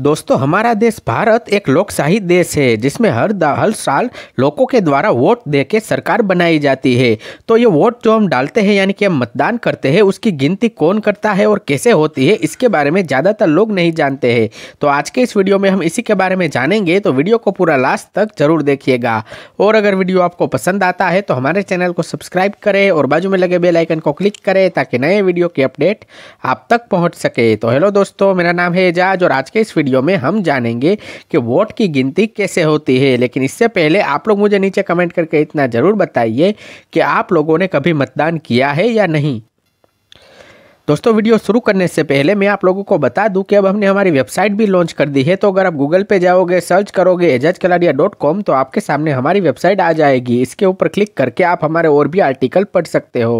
दोस्तों हमारा देश भारत एक लोकशाही देश है जिसमें हर हर साल लोगों के द्वारा वोट देके सरकार बनाई जाती है तो ये वोट जो हम डालते हैं यानी कि हम मतदान करते हैं उसकी गिनती कौन करता है और कैसे होती है इसके बारे में ज़्यादातर लोग नहीं जानते हैं तो आज के इस वीडियो में हम इसी के बारे में जानेंगे तो वीडियो को पूरा लास्ट तक जरूर देखिएगा और अगर वीडियो आपको पसंद आता है तो हमारे चैनल को सब्सक्राइब करें और बाजू में लगे बेलाइकन को क्लिक करें ताकि नए वीडियो की अपडेट आप तक पहुँच सके तो हेलो दोस्तों मेरा नाम है एजाज और आज के इस वीडियो में हम जानेंगे कि वोट की गिनती कैसे होती है लेकिन इससे पहले आप लोग मुझे नीचे कमेंट करके इतना ज़रूर बताइए कि आप लोगों ने कभी मतदान किया है या नहीं दोस्तों वीडियो शुरू करने से पहले मैं आप लोगों को बता दूं कि अब हमने हमारी वेबसाइट भी लॉन्च कर दी है तो अगर आप गूगल पे जाओगे सर्च करोगे एजाज कलाडिया डॉट कॉम तो आपके सामने हमारी वेबसाइट आ जाएगी इसके ऊपर क्लिक करके आप हमारे और भी आर्टिकल पढ़ सकते हो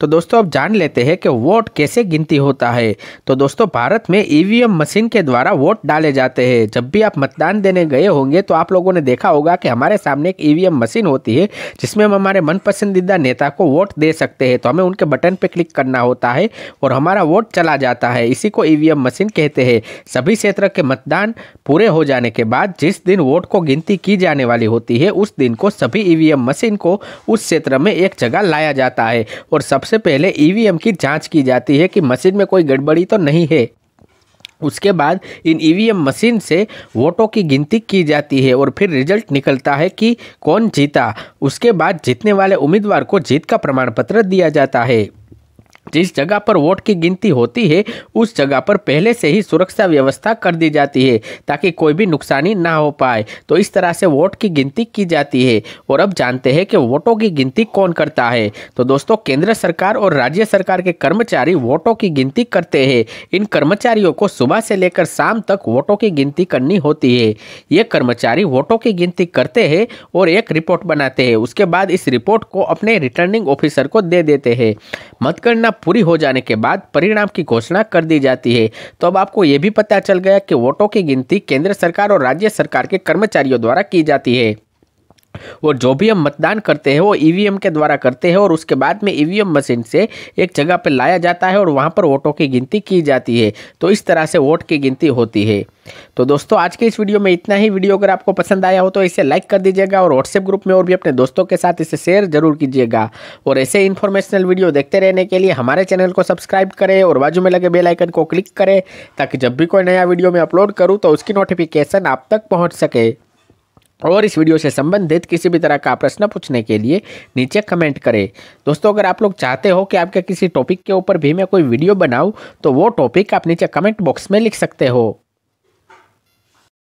तो दोस्तों अब जान लेते हैं कि वोट कैसे गिनती होता है तो दोस्तों भारत में ईवीएम e मशीन के द्वारा वोट डाले जाते हैं जब भी आप मतदान देने गए होंगे तो आप लोगों ने देखा होगा कि हमारे सामने एक ईवीएम e मशीन होती है जिसमें हम हमारे मन पसंदीदा नेता को वोट दे सकते हैं तो हमें उनके बटन पर क्लिक करना होता है और हमारा वोट चला जाता है इसी को ई e मशीन कहते हैं सभी क्षेत्र के मतदान पूरे हो जाने के बाद जिस दिन वोट को गिनती की जाने वाली होती है उस दिन को सभी ईवीएम मशीन को उस क्षेत्र में एक जगह लाया जाता है और सबसे सबसे पहले ईवीएम की जांच की जाती है कि मशीन में कोई गड़बड़ी तो नहीं है उसके बाद इन ईवीएम मशीन से वोटों की गिनती की जाती है और फिर रिजल्ट निकलता है कि कौन जीता उसके बाद जीतने वाले उम्मीदवार को जीत का प्रमाण पत्र दिया जाता है जिस जगह पर वोट की गिनती होती है उस जगह पर पहले से ही सुरक्षा व्यवस्था कर दी जाती है ताकि कोई भी नुकसानी ना हो पाए तो इस तरह से वोट की गिनती की जाती है और अब जानते हैं कि वोटों की गिनती कौन करता है तो दोस्तों केंद्र सरकार और राज्य सरकार के कर्मचारी वोटों की गिनती करते हैं इन कर्मचारियों को सुबह से लेकर शाम तक वोटों की गिनती करनी होती है ये कर्मचारी वोटों की गिनती करते हैं और एक रिपोर्ट बनाते हैं उसके बाद इस रिपोर्ट को अपने रिटर्निंग ऑफिसर को दे देते हैं मतगणना गणना पूरी हो जाने के बाद परिणाम की घोषणा कर दी जाती है तो अब आपको ये भी पता चल गया कि वोटों की गिनती केंद्र सरकार और राज्य सरकार के कर्मचारियों द्वारा की जाती है और जो भी हम मतदान करते हैं वो ईवीएम e के द्वारा करते हैं और उसके बाद में ईवीएम e मशीन से एक जगह पर लाया जाता है और वहाँ पर वोटों की गिनती की जाती है तो इस तरह से वोट की गिनती होती है तो दोस्तों आज के इस वीडियो में इतना ही वीडियो अगर आपको पसंद आया हो तो इसे लाइक कर दीजिएगा और व्हाट्सएप ग्रुप में और भी अपने दोस्तों के साथ इसे शेयर जरूर कीजिएगा और ऐसे इन्फॉर्मेशनल वीडियो देखते रहने के लिए हमारे चैनल को सब्सक्राइब करें और बाजू में लगे बेल आइकन को क्लिक करें ताकि जब भी कोई नया वीडियो मैं अपलोड करूँ तो उसकी नोटिफिकेशन आप तक पहुँच सके और इस वीडियो से संबंधित किसी भी तरह का प्रश्न पूछने के लिए नीचे कमेंट करें दोस्तों अगर आप लोग चाहते हो कि आपके किसी टॉपिक के ऊपर भी मैं कोई वीडियो बनाऊं तो वो टॉपिक आप नीचे कमेंट बॉक्स में लिख सकते हो